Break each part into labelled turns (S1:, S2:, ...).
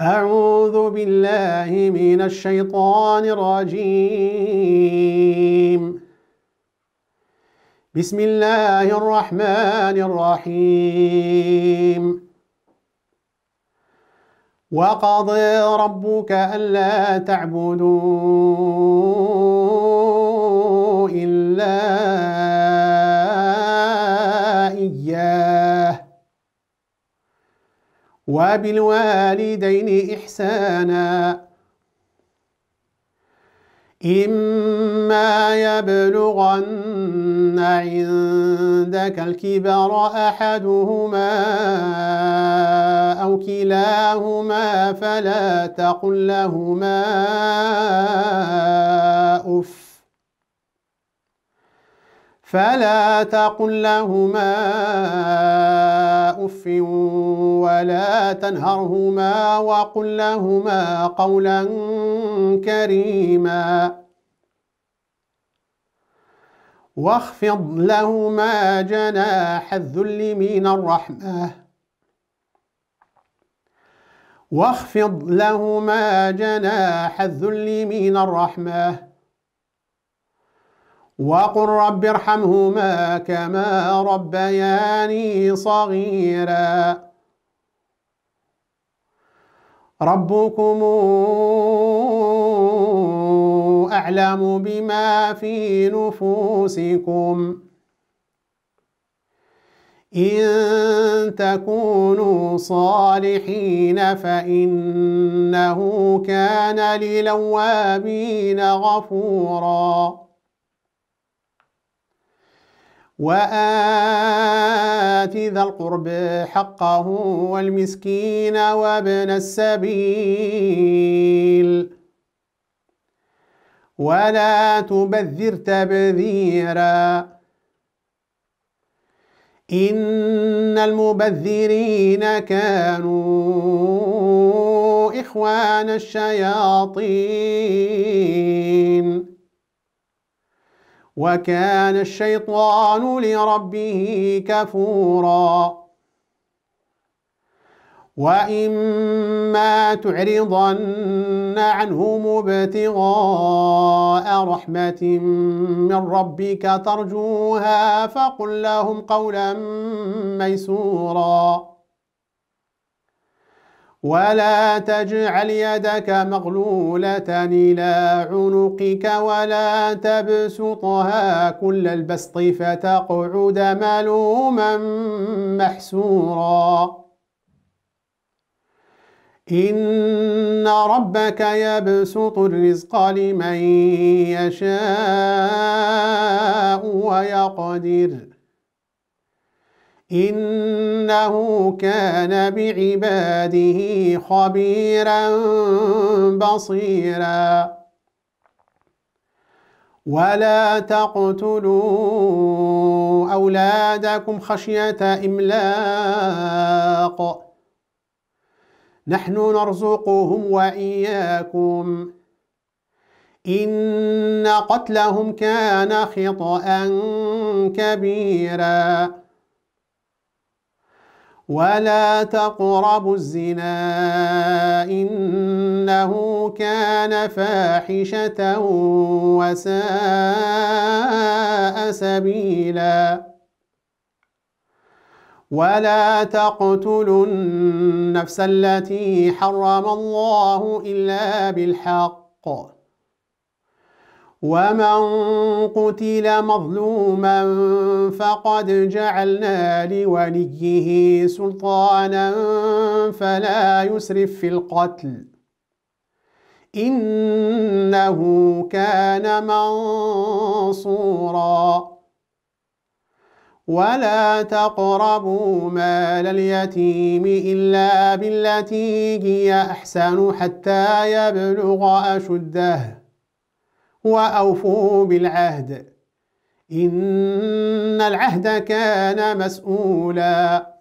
S1: أعوذ بالله من الشيطان الرجيم بسم الله الرحمن الرحيم وقضى ربك ألا تعبدوا إلا وبالوالدين إحسانا إما يبلغن عندك الكبر أحدهما أو كلاهما فلا تقل لهما أف فلا تقل لهما اف ولا تنهرهما وقل لهما قولا كريما واخفض لهما جناح الذل من الرحمه واخفض لهما جناح الذل من الرحمه وقل رب ارحمهما كما ربياني صغيرا ربكم أعلم بما في نفوسكم إن تكونوا صالحين فإنه كان للوابين غفوراً وآت ذا القرب حقه والمسكين وابن السبيل ولا تبذر تبذيرا إن المبذرين كانوا إخوان الشياطين وكان الشيطان لربه كفورا وإما تعرضن عنهم ابتغاء رحمة من ربك ترجوها فقل لهم قولا ميسورا ولا تجعل يدك مغلولة إلى عنقك ولا تبسطها كل البسط فتقعد ملوما محسورا إن ربك يبسط الرزق لمن يشاء ويقدر إنه كان بعباده خبيرا بصيرا ولا تقتلوا أولادكم خشية إملاق نحن نرزقهم وإياكم إن قتلهم كان خطأ كبيراً ولا تقربوا الزنا إنه كان فاحشة وساء سبيلا ولا تقتلوا النفس التي حرم الله إلا بالحق ومن قتل مظلوما فقد جعلنا لوليه سلطانا فلا يسرف في القتل إنه كان منصورا ولا تقربوا مال اليتيم إلا بالتي هي أحسن حتى يبلغ أشده وأوفوا بالعهد إن العهد كان مسؤولا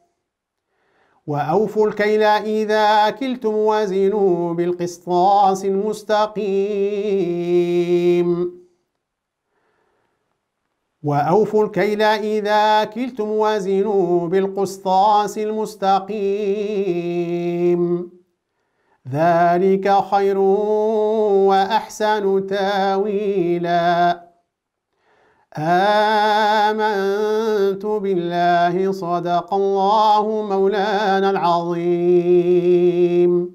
S1: وأوفوا الكيل إذا كلتم وزنوا بالقسطاس المستقيم وأوفوا الكيل إذا كلتم وزنوا بالقسطاس المستقيم ذلك خير وأحسن تاويلا آمنت بالله صدق الله مولانا العظيم